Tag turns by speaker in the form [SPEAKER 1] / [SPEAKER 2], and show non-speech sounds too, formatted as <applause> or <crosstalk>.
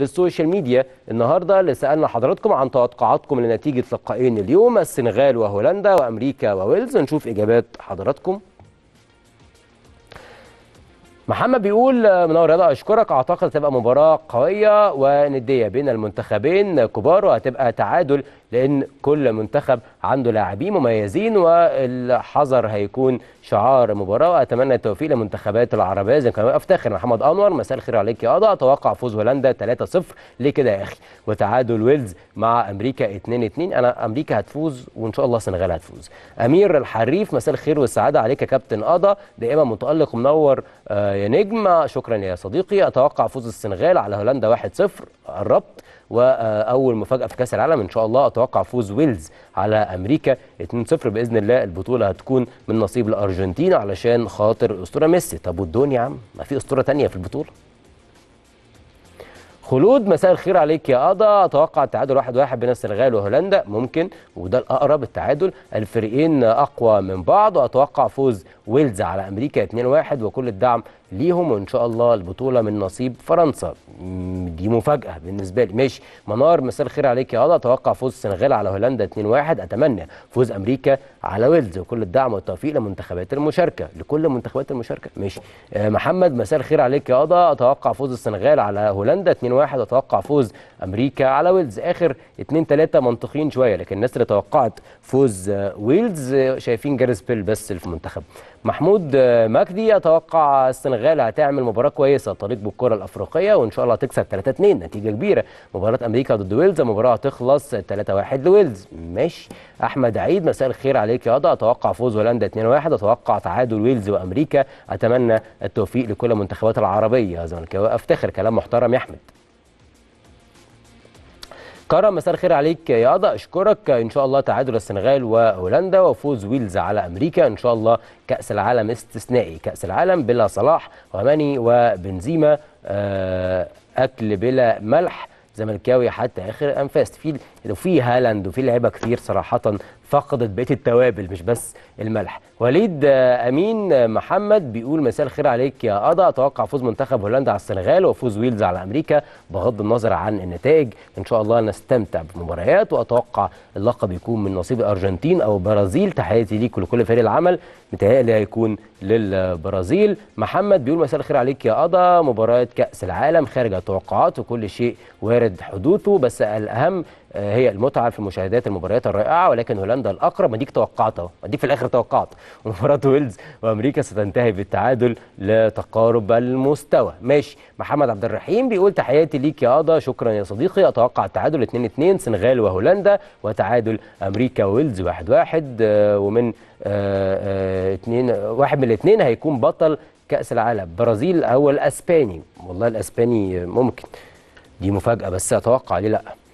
[SPEAKER 1] للسوشيال ميديا النهارده اللي سالنا حضراتكم عن توقعاتكم لنتيجه لقائين اليوم السنغال وهولندا وامريكا وويلز نشوف اجابات حضراتكم محمد بيقول منور رضا اشكرك اعتقد هتبقى مباراه قويه ونديه بين المنتخبين كبار وهتبقى تعادل لأن كل منتخب عنده لاعبين مميزين والحذر هيكون شعار مباراة وأتمنى التوفيق لمنتخبات العربية زي ما أفتخر محمد أنور مساء الخير عليك يا اضا أتوقع فوز هولندا 3-0 ليه كده يا أخي وتعادل ويلز مع أمريكا 2-2 أنا أمريكا هتفوز وإن شاء الله السنغال هتفوز أمير الحريف مساء الخير والسعادة عليك يا كابتن اضا دائما متألق منور آه، يا نجم شكرا يا صديقي أتوقع فوز السنغال على هولندا 1-0 الربط واول مفاجاه في كاس العالم ان شاء الله اتوقع فوز ويلز على امريكا 2-0 باذن الله البطوله هتكون من نصيب الارجنتين علشان خاطر الاسطوره ميسي طب والدون يا عم ما في اسطوره ثانيه في البطوله خلود مساء الخير عليك يا أضا أتوقع التعادل واحد واحد بين السنغال وهولندا ممكن وده الأقرب التعادل الفريقين أقوى من بعض وأتوقع فوز ويلز على أمريكا 2-1 وكل الدعم ليهم وإن شاء الله البطولة من نصيب فرنسا دي مفاجاه بالنسبه لي ماشي منار مساء الخير عليك يا هلا اتوقع فوز السنغال على هولندا 2-1 اتمنى فوز امريكا على ويلز وكل الدعم والتوفيق لمنتخبات المشاركه لكل منتخبات المشاركه ماشي آه محمد مساء الخير عليك يا هلا اتوقع فوز السنغال على هولندا 2-1 اتوقع فوز امريكا على ويلز اخر 2 3 منطقيين شويه لكن الناس اللي توقعت فوز آه، ويلز آه، شايفين جاريس بيل بس في المنتخب محمود آه، مجدي اتوقع السنغال هتعمل مباراه كويسه طريق بالكره الافريقيه وان شاء الله هتكسب 3 2 نتيجه كبيره مباراه امريكا ضد ويلز المباراه هتخلص 3 1 لويلز ماشي احمد عيد مساء الخير عليك يا اتوقع فوز هولندا 2 1 اتوقع تعادل ويلز وامريكا اتمنى التوفيق لكل المنتخبات العربيه زملكاوي افتخر كلام محترم يا احمد كرم مساء الخير عليك يا قضا اشكرك ان شاء الله تعادل السنغال وهولندا وفوز ويلز على امريكا ان شاء الله كاس العالم استثنائي كاس العالم بلا صلاح وماني وبنزيما آه، اكل بلا ملح زملكاوي حتى اخر انفاس في وفي هالاند وفي لعيبه كتير صراحه فقدت بقيه التوابل مش بس الملح وليد آه، امين آه، محمد بيقول مساء الخير عليك يا قضا اتوقع فوز منتخب هولندا على السنغال وفوز ويلز على امريكا بغض النظر عن النتائج ان شاء الله نستمتع بمباريات واتوقع اللقب يكون من نصيب الارجنتين او البرازيل تحياتي ليك ولكل فريق العمل متهيألي هيكون للبرازيل محمد بيقول مساء الخير عليك يا قضا مباراه كاس العالم خارج التوقعات وكل شيء وارد حدوثه بس الاهم آه، هي المتعه في مشاهدات المباريات الرائعه ولكن هولندا هولندا الاقرب اديك توقعت اهو اديك في الاخر توقعت <laughs> مباراه ويلز وامريكا ستنتهي بالتعادل لتقارب المستوى ماشي محمد عبد الرحيم بيقول تحياتي ليك يا اضا شكرا يا صديقي اتوقع التعادل 2 2 سنغال وهولندا وتعادل امريكا ويلز 1 1 آه، ومن اثنين آه، آه، واحد من الاثنين هيكون بطل كاس العالم برازيل او الاسباني والله الاسباني ممكن دي مفاجاه بس اتوقع ليه لا